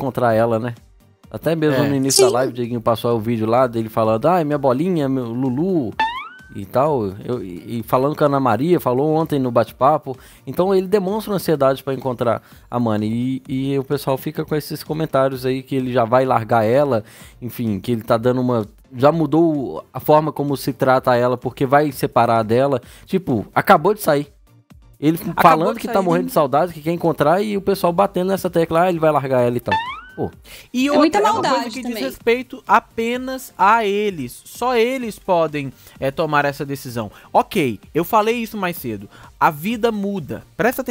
encontrar ela, né? Até mesmo é. no início Sim. da live, o Dieguinho passou o vídeo lá dele falando, ah, é minha bolinha, meu Lulu e tal. Eu, e falando com a Ana Maria, falou ontem no bate-papo. Então ele demonstra ansiedade para encontrar a Mani. E, e, o pessoal fica com esses comentários aí que ele já vai largar ela, enfim, que ele tá dando uma. Já mudou a forma como se trata ela, porque vai separar dela. Tipo, acabou de sair. Ele Acabou falando que tá morrendo de saudade, que quer encontrar, e o pessoal batendo nessa tecla, ah, ele vai largar ela e tal. Pô. E é outra, muita é maldade coisa que também. diz respeito apenas a eles. Só eles podem é, tomar essa decisão. Ok, eu falei isso mais cedo. A vida muda. Presta atenção.